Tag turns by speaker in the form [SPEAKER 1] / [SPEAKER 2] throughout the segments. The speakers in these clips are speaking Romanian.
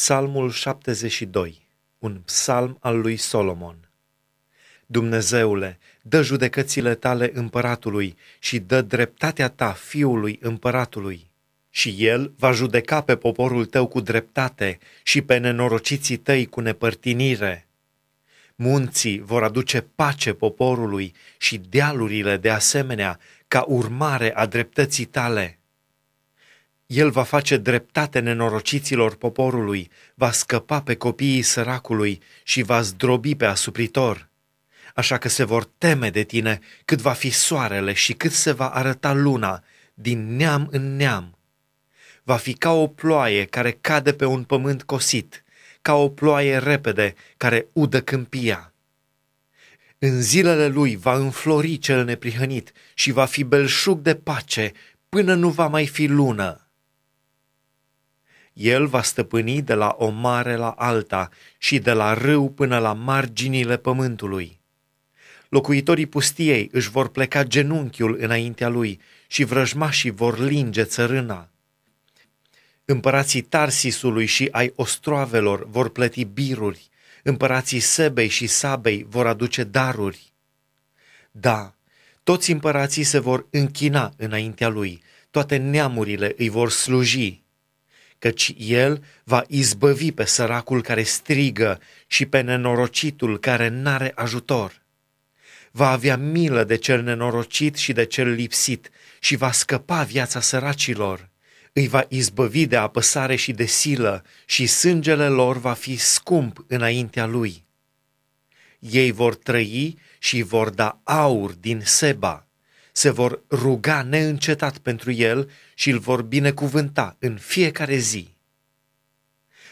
[SPEAKER 1] Psalmul 72, un psalm al lui Solomon. Dumnezeule, dă judecățile tale împăratului și dă dreptatea ta fiului împăratului. Și el va judeca pe poporul tău cu dreptate și pe nenorociții tăi cu nepărtinire. Munții vor aduce pace poporului și dealurile de asemenea ca urmare a dreptății tale el va face dreptate nenorociților poporului, va scăpa pe copiii săracului și va zdrobi pe asupritor. Așa că se vor teme de tine cât va fi soarele și cât se va arăta luna, din neam în neam. Va fi ca o ploaie care cade pe un pământ cosit, ca o ploaie repede care udă câmpia. În zilele lui va înflori cel neprihănit și va fi belșug de pace până nu va mai fi lună. El va stăpâni de la o mare la alta și de la râu până la marginile pământului. Locuitorii pustiei își vor pleca genunchiul înaintea lui și vrăjmașii vor linge țărâna. Împărații Tarsisului și ai ostroavelor vor plăti biruri, împărații Sebei și Sabei vor aduce daruri. Da, toți împărații se vor închina înaintea lui, toate neamurile îi vor sluji căci el va izbăvi pe săracul care strigă și pe nenorocitul care n-are ajutor. Va avea milă de cel nenorocit și de cel lipsit și va scăpa viața săracilor. Îi va izbăvi de apăsare și de silă și sângele lor va fi scump înaintea lui. Ei vor trăi și vor da aur din seba se vor ruga neîncetat pentru el și îl vor binecuvânta în fiecare zi.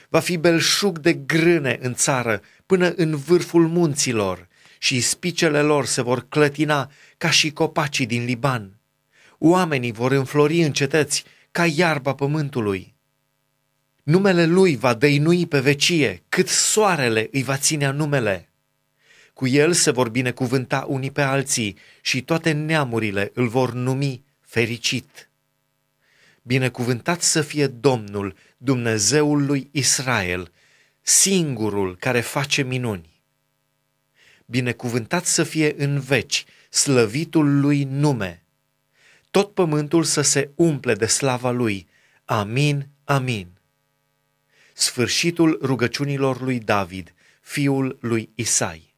[SPEAKER 1] Va fi belșug de grâne în țară până în vârful munților și spicele lor se vor clătina ca și copacii din Liban. Oamenii vor înflori în cetăți ca iarba pământului. Numele lui va dăinui pe vecie, cât soarele îi va ține numele cu el se vor binecuvânta unii pe alții și toate neamurile îl vor numi fericit. Binecuvântat să fie Domnul, Dumnezeul lui Israel, singurul care face minuni. Binecuvântat să fie în veci slăvitul lui nume. Tot pământul să se umple de slava lui. Amin, amin. Sfârșitul rugăciunilor lui David, fiul lui Isai.